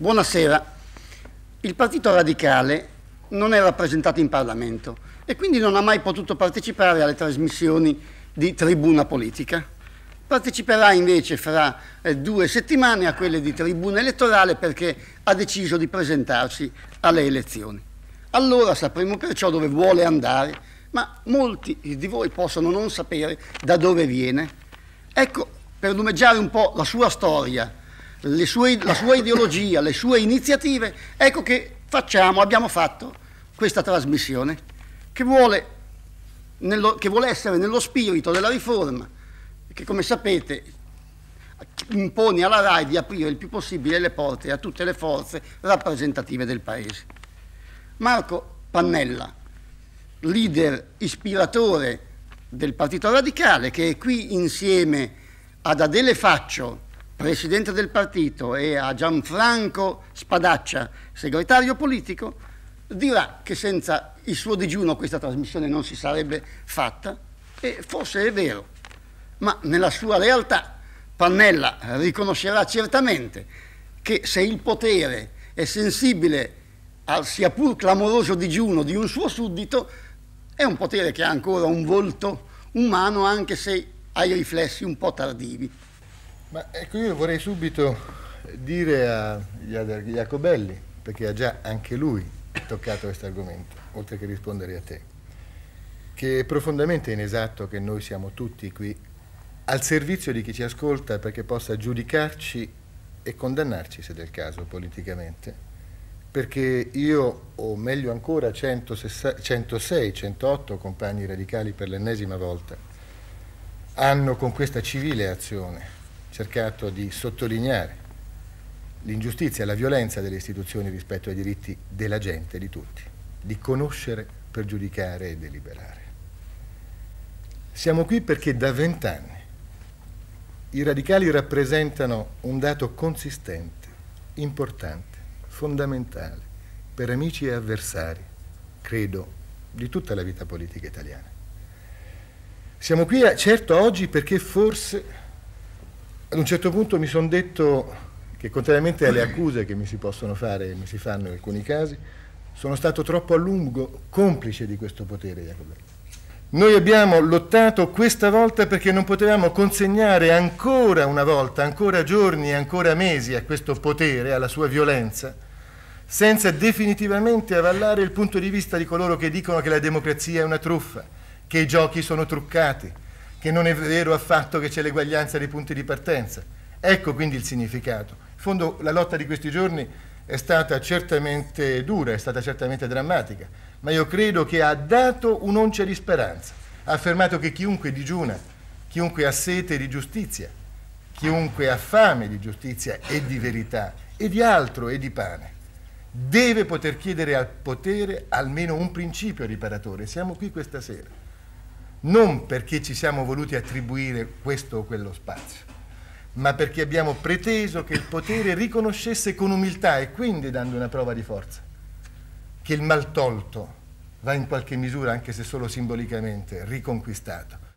Buonasera. Il Partito Radicale non è rappresentato in Parlamento e quindi non ha mai potuto partecipare alle trasmissioni di Tribuna Politica. Parteciperà invece fra eh, due settimane a quelle di Tribuna Elettorale perché ha deciso di presentarsi alle elezioni. Allora sapremo perciò dove vuole andare, ma molti di voi possono non sapere da dove viene. Ecco, per lumeggiare un po' la sua storia sue, la sua ideologia, le sue iniziative, ecco che facciamo, abbiamo fatto questa trasmissione che vuole, nello, che vuole essere nello spirito della riforma, che come sapete impone alla RAI di aprire il più possibile le porte a tutte le forze rappresentative del Paese. Marco Pannella, leader ispiratore del Partito Radicale, che è qui insieme ad Adele Faccio, presidente del partito, e a Gianfranco Spadaccia, segretario politico, dirà che senza il suo digiuno questa trasmissione non si sarebbe fatta e forse è vero, ma nella sua realtà Pannella riconoscerà certamente che se il potere è sensibile al sia pur clamoroso digiuno di un suo suddito, è un potere che ha ancora un volto umano anche se ha i riflessi un po' tardivi. Ma ecco, io vorrei subito dire a Jacobelli, perché ha già anche lui toccato questo argomento, oltre che rispondere a te, che è profondamente inesatto che noi siamo tutti qui al servizio di chi ci ascolta perché possa giudicarci e condannarci, se del caso, politicamente. Perché io, o meglio ancora, 106, 106 108 compagni radicali per l'ennesima volta, hanno con questa civile azione cercato di sottolineare l'ingiustizia e la violenza delle istituzioni rispetto ai diritti della gente, di tutti, di conoscere per giudicare e deliberare. Siamo qui perché da vent'anni i radicali rappresentano un dato consistente, importante, fondamentale per amici e avversari, credo, di tutta la vita politica italiana. Siamo qui eh, certo oggi perché forse ad un certo punto mi sono detto che contrariamente alle accuse che mi si possono fare e mi si fanno in alcuni casi, sono stato troppo a lungo complice di questo potere jacobello. Noi abbiamo lottato questa volta perché non potevamo consegnare ancora una volta, ancora giorni, ancora mesi a questo potere, alla sua violenza, senza definitivamente avallare il punto di vista di coloro che dicono che la democrazia è una truffa, che i giochi sono truccati, che non è vero affatto che c'è l'eguaglianza dei punti di partenza. Ecco quindi il significato. In fondo la lotta di questi giorni è stata certamente dura, è stata certamente drammatica, ma io credo che ha dato un'oncia di speranza. Ha affermato che chiunque digiuna, chiunque ha sete di giustizia, chiunque ha fame di giustizia e di verità e di altro e di pane, deve poter chiedere al potere almeno un principio riparatore. Siamo qui questa sera non perché ci siamo voluti attribuire questo o quello spazio, ma perché abbiamo preteso che il potere riconoscesse con umiltà e quindi dando una prova di forza che il mal tolto va in qualche misura, anche se solo simbolicamente, riconquistato.